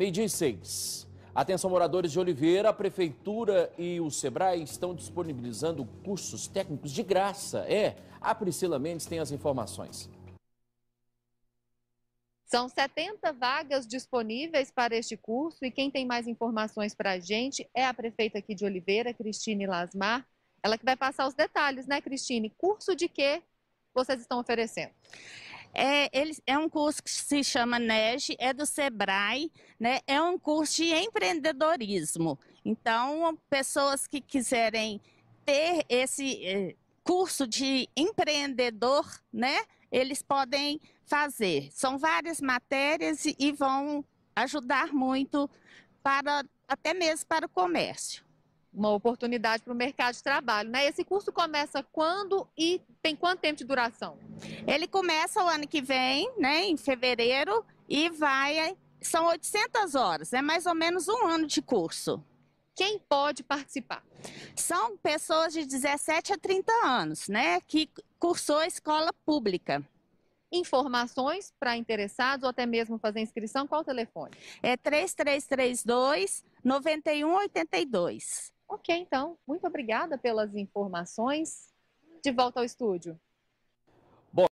Meio-dia e seis. Atenção, moradores de Oliveira, a Prefeitura e o SEBRAE estão disponibilizando cursos técnicos de graça. É, a Priscila Mendes tem as informações. São 70 vagas disponíveis para este curso e quem tem mais informações para a gente é a prefeita aqui de Oliveira, Cristine Lasmar. Ela que vai passar os detalhes, né, Cristine? Curso de que vocês estão oferecendo? É, ele, é um curso que se chama NEG, é do SEBRAE, né? é um curso de empreendedorismo. Então, pessoas que quiserem ter esse eh, curso de empreendedor, né? eles podem fazer. São várias matérias e vão ajudar muito para até mesmo para o comércio uma oportunidade para o mercado de trabalho. Né? Esse curso começa quando e tem quanto tempo de duração? Ele começa o ano que vem, né, em fevereiro, e vai. São 800 horas, é mais ou menos um ano de curso. Quem pode participar? São pessoas de 17 a 30 anos, né, que cursou a escola pública informações para interessados ou até mesmo fazer inscrição, qual o telefone? É 3332 9182. Ok, então, muito obrigada pelas informações. De volta ao estúdio.